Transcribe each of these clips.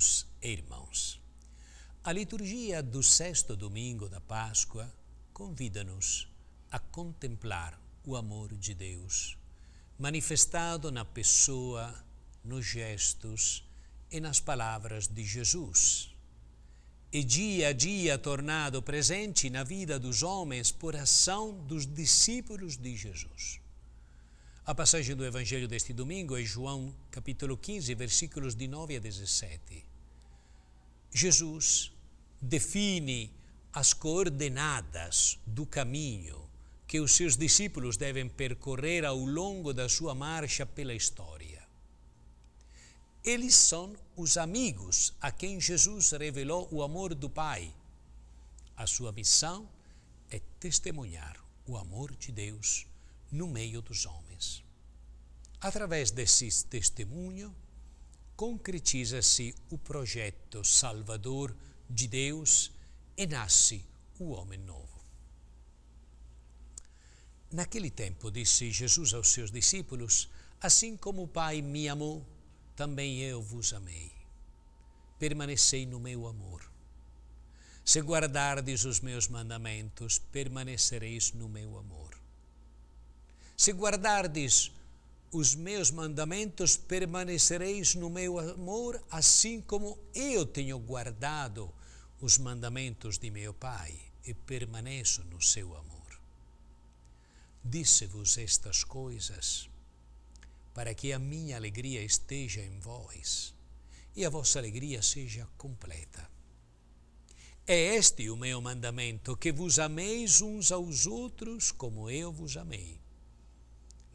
Queridos irmãos, a liturgia do sexto domingo da Páscoa convida-nos a contemplar o amor de Deus, manifestado na pessoa, nos gestos e nas palavras de Jesus. E dia a dia tornado presente na vida dos homens por ação dos discípulos de Jesus. A passagem do Evangelho deste domingo é João capítulo 15, versículos de 9 a 17. Jesus define as coordenadas do caminho que os seus discípulos devem percorrer ao longo da sua marcha pela história. Eles são os amigos a quem Jesus revelou o amor do Pai. A sua missão é testemunhar o amor de Deus no meio dos homens. Através desse testemunho, concretiza-se o projeto salvador de Deus e nasce o homem novo. Naquele tempo disse Jesus aos seus discípulos: Assim como o Pai me amou, também eu vos amei. Permanecei no meu amor. Se guardardes os meus mandamentos, permanecereis no meu amor. Se guardardes os meus mandamentos, permanecereis no meu amor, assim como eu tenho guardado os mandamentos de meu Pai e permaneço no seu amor. Disse-vos estas coisas para que a minha alegria esteja em vós e a vossa alegria seja completa. É este o meu mandamento, que vos ameis uns aos outros como eu vos amei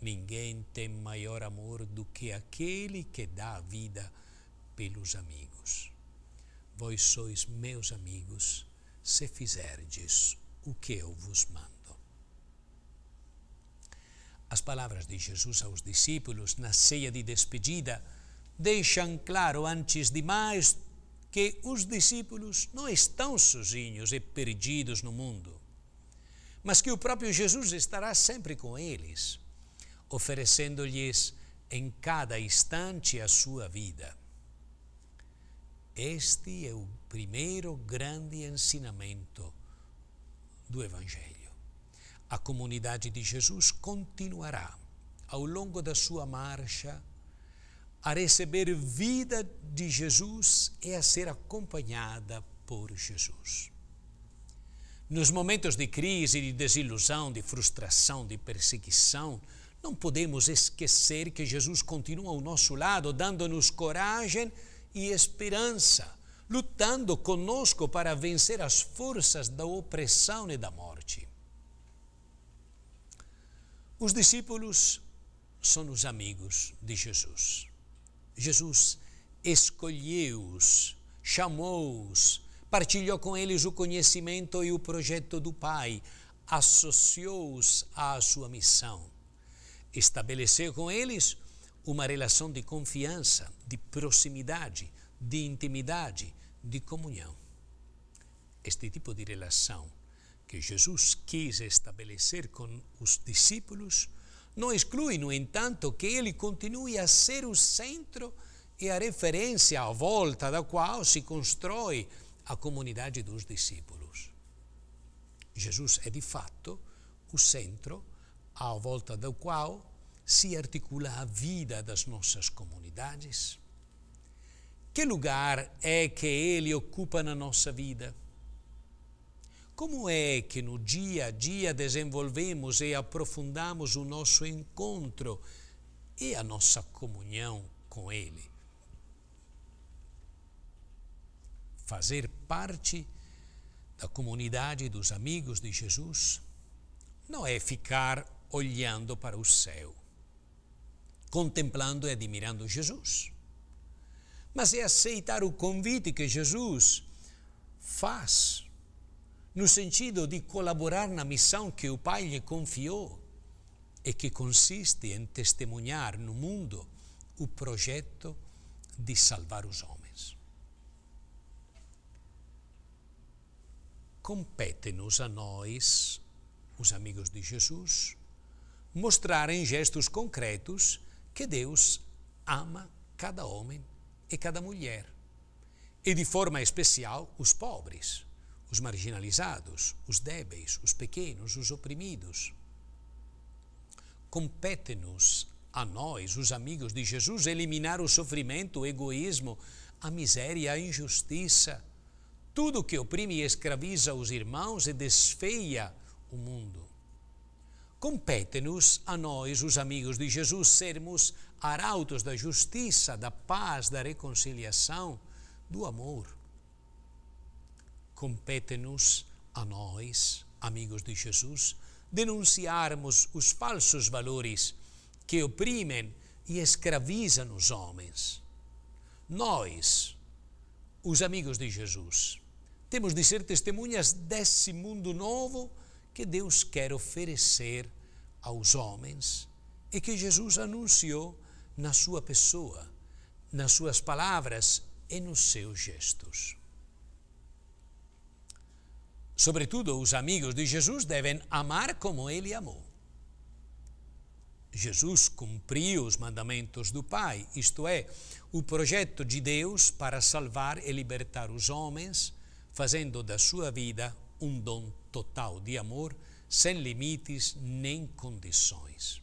Ninguém tem maior amor do que aquele que dá a vida pelos amigos. Vós sois meus amigos se fizerdes o que eu vos mando. As palavras de Jesus aos discípulos na ceia de despedida deixam claro antes de mais que os discípulos não estão sozinhos e perdidos no mundo, mas que o próprio Jesus estará sempre com eles oferecendo-lhes em cada instante a sua vida. Este é o primeiro grande ensinamento do Evangelho. A comunidade de Jesus continuará, ao longo da sua marcha, a receber vida de Jesus e a ser acompanhada por Jesus. Nos momentos de crise, de desilusão, de frustração, de perseguição, não podemos esquecer que Jesus continua ao nosso lado, dando-nos coragem e esperança, lutando conosco para vencer as forças da opressão e da morte. Os discípulos são os amigos de Jesus. Jesus escolheu-os, chamou-os, partilhou com eles o conhecimento e o projeto do Pai, associou-os à sua missão estabeleceu com eles uma relação de confiança, de proximidade, de intimidade, de comunhão. Este tipo de relação que Jesus quis estabelecer com os discípulos não exclui, no entanto, que ele continue a ser o centro e a referência à volta da qual se constrói a comunidade dos discípulos. Jesus é de fato o centro à volta do qual se articula a vida das nossas comunidades? Que lugar é que ele ocupa na nossa vida? Como é que no dia a dia desenvolvemos e aprofundamos o nosso encontro e a nossa comunhão com Ele? Fazer parte da comunidade dos amigos de Jesus não é ficar olhando para o céu, contemplando e admirando Jesus. Mas é aceitar o convite que Jesus faz, no sentido de colaborar na missão que o Pai lhe confiou e que consiste em testemunhar no mundo o projeto de salvar os homens. Compete-nos a nós, os amigos de Jesus, mostrar em gestos concretos que Deus ama cada homem e cada mulher, e de forma especial os pobres, os marginalizados, os débeis, os pequenos, os oprimidos. Compete-nos, a nós, os amigos de Jesus, eliminar o sofrimento, o egoísmo, a miséria, a injustiça, tudo que oprime e escraviza os irmãos e desfeia o mundo compete-nos a nós, os amigos de Jesus, sermos arautos da justiça, da paz, da reconciliação, do amor. Compete-nos a nós, amigos de Jesus, denunciarmos os falsos valores que oprimem e escravizam os homens. Nós, os amigos de Jesus, temos de ser testemunhas desse mundo novo que Deus quer oferecer aos homens e que Jesus anunciou na sua pessoa, nas suas palavras e nos seus gestos. Sobretudo, os amigos de Jesus devem amar como ele amou. Jesus cumpriu os mandamentos do Pai, isto é, o projeto de Deus para salvar e libertar os homens, fazendo da sua vida um dom total de amor, sem limites nem condições.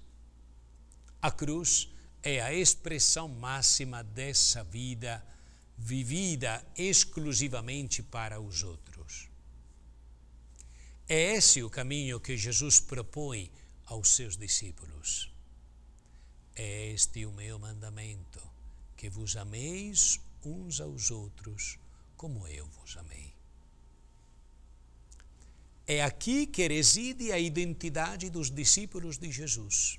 A cruz é a expressão máxima dessa vida vivida exclusivamente para os outros. É esse o caminho que Jesus propõe aos seus discípulos. É este o meu mandamento, que vos ameis uns aos outros como eu vos amei. É aqui que reside a identidade dos discípulos de Jesus.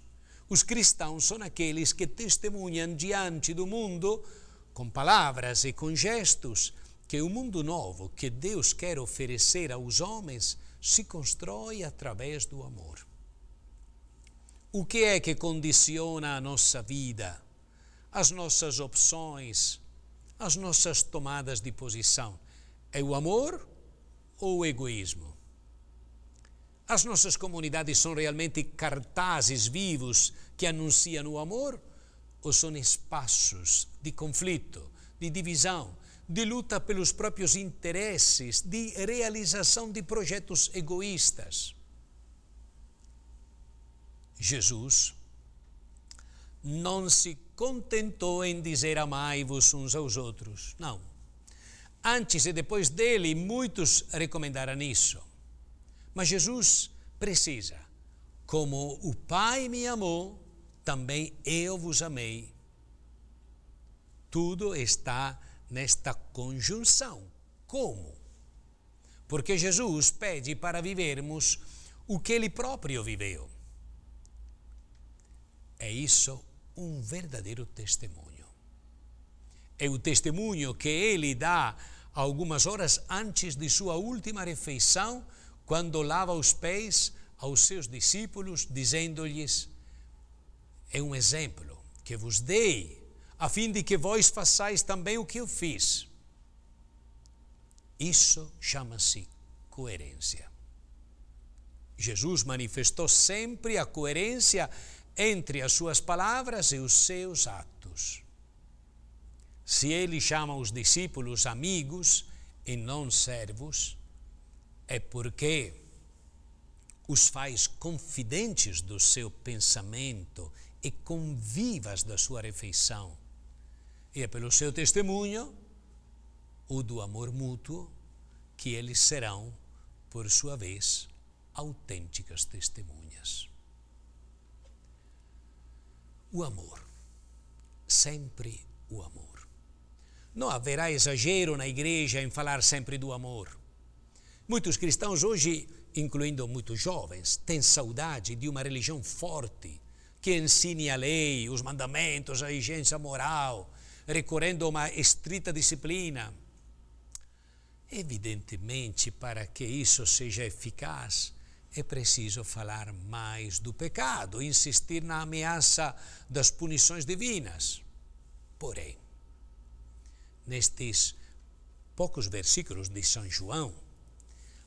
Os cristãos são aqueles que testemunham diante do mundo, com palavras e com gestos, que o mundo novo que Deus quer oferecer aos homens se constrói através do amor. O que é que condiciona a nossa vida, as nossas opções, as nossas tomadas de posição? É o amor ou o egoísmo? As nossas comunidades são realmente cartazes vivos que anunciam o amor ou são espaços de conflito, de divisão, de luta pelos próprios interesses, de realização de projetos egoístas? Jesus não se contentou em dizer amai-vos uns aos outros. Não. Antes e depois dele, muitos recomendaram isso. Mas Jesus precisa, como o Pai me amou, também eu vos amei. Tudo está nesta conjunção. Como? Porque Jesus pede para vivermos o que ele próprio viveu. É isso um verdadeiro testemunho. É o testemunho que ele dá algumas horas antes de sua última refeição quando lava os pés aos seus discípulos, dizendo-lhes: É um exemplo que vos dei, a fim de que vós façais também o que eu fiz. Isso chama-se coerência. Jesus manifestou sempre a coerência entre as suas palavras e os seus atos. Se ele chama os discípulos amigos e não servos, é porque os faz confidentes do seu pensamento e convivas da sua refeição. E é pelo seu testemunho, o do amor mútuo, que eles serão, por sua vez, autênticas testemunhas. O amor, sempre o amor. Não haverá exagero na igreja em falar sempre do amor Muitos cristãos hoje, incluindo muitos jovens, têm saudade de uma religião forte que ensine a lei, os mandamentos, a exigência moral, recorrendo a uma estrita disciplina. Evidentemente, para que isso seja eficaz, é preciso falar mais do pecado, insistir na ameaça das punições divinas. Porém, nestes poucos versículos de São João,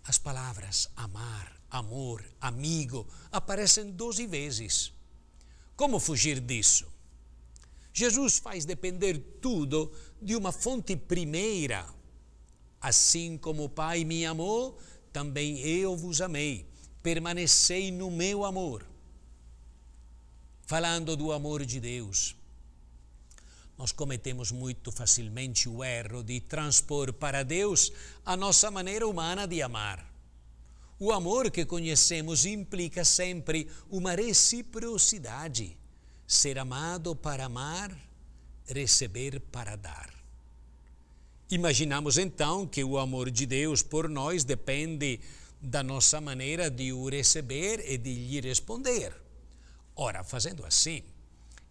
as palavras amar, amor, amigo aparecem 12 vezes. Como fugir disso? Jesus faz depender tudo de uma fonte primeira. Assim como o Pai me amou, também eu vos amei. Permanecei no meu amor. Falando do amor de Deus, nós cometemos muito facilmente o erro de transpor para Deus a nossa maneira humana de amar. O amor que conhecemos implica sempre uma reciprocidade. Ser amado para amar, receber para dar. Imaginamos então que o amor de Deus por nós depende da nossa maneira de o receber e de lhe responder. Ora, fazendo assim,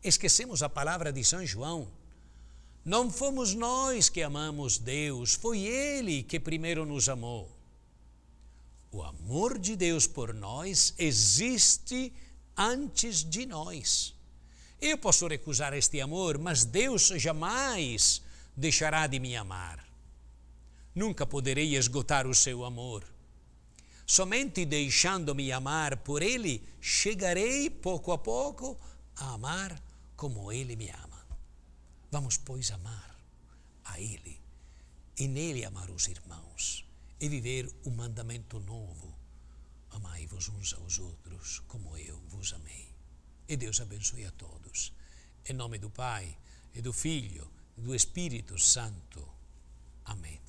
Esquecemos a palavra de São João. Não fomos nós que amamos Deus, foi Ele que primeiro nos amou. O amor de Deus por nós existe antes de nós. Eu posso recusar este amor, mas Deus jamais deixará de me amar. Nunca poderei esgotar o seu amor. Somente deixando-me amar por Ele, chegarei pouco a pouco a amar como Ele me ama. Vamos, pois, amar a Ele e nele amar os irmãos e viver um mandamento novo. Amai-vos uns aos outros como eu vos amei. E Deus abençoe a todos. Em nome do Pai e do Filho e do Espírito Santo. Amém.